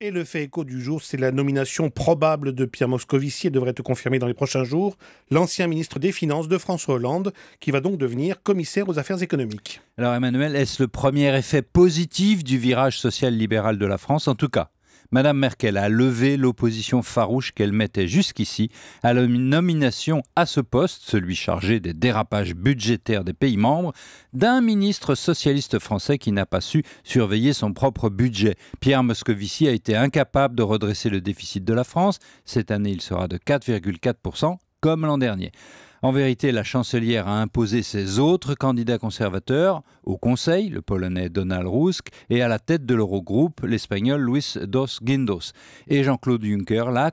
Et le fait écho du jour, c'est la nomination probable de Pierre Moscovici et devrait être confirmée dans les prochains jours, l'ancien ministre des Finances de François Hollande, qui va donc devenir commissaire aux affaires économiques. Alors Emmanuel, est-ce le premier effet positif du virage social libéral de la France En tout cas, Madame Merkel a levé l'opposition farouche qu'elle mettait jusqu'ici à la nomination à ce poste, celui chargé des dérapages budgétaires des pays membres, d'un ministre socialiste français qui n'a pas su surveiller son propre budget. Pierre Moscovici a été incapable de redresser le déficit de la France. Cette année, il sera de 4,4% comme l'an dernier. En vérité, la chancelière a imposé ses autres candidats conservateurs au Conseil, le polonais Donald Rusk, et à la tête de l'Eurogroupe, l'espagnol Luis Dos Guindos. Et Jean-Claude Juncker l'a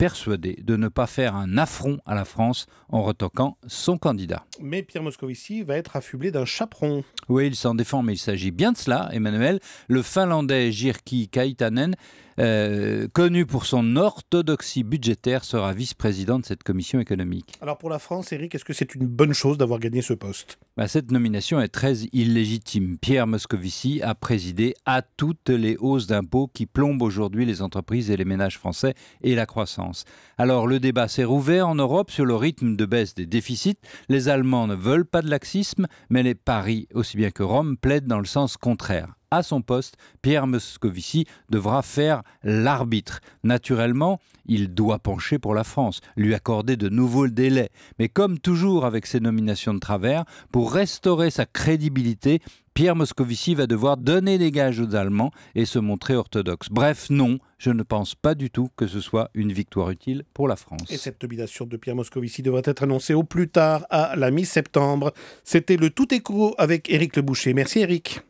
persuadé de ne pas faire un affront à la France en retoquant son candidat. Mais Pierre Moscovici va être affublé d'un chaperon. Oui, il s'en défend, mais il s'agit bien de cela, Emmanuel. Le Finlandais Jirki Kaitanen, euh, connu pour son orthodoxie budgétaire, sera vice-président de cette commission économique. Alors pour la France, Eric, est-ce que c'est une bonne chose d'avoir gagné ce poste bah, cette nomination est très illégitime. Pierre Moscovici a présidé à toutes les hausses d'impôts qui plombent aujourd'hui les entreprises et les ménages français et la croissance. Alors le débat s'est rouvert en Europe sur le rythme de baisse des déficits. Les Allemands ne veulent pas de laxisme, mais les Paris, aussi bien que Rome, plaident dans le sens contraire à son poste, Pierre Moscovici devra faire l'arbitre. Naturellement, il doit pencher pour la France, lui accorder de nouveaux délais. Mais comme toujours avec ses nominations de travers, pour restaurer sa crédibilité, Pierre Moscovici va devoir donner des gages aux Allemands et se montrer orthodoxe. Bref, non, je ne pense pas du tout que ce soit une victoire utile pour la France. Et cette nomination de Pierre Moscovici devrait être annoncée au plus tard à la mi-septembre. C'était le Tout Écho avec Éric Leboucher. Merci Éric.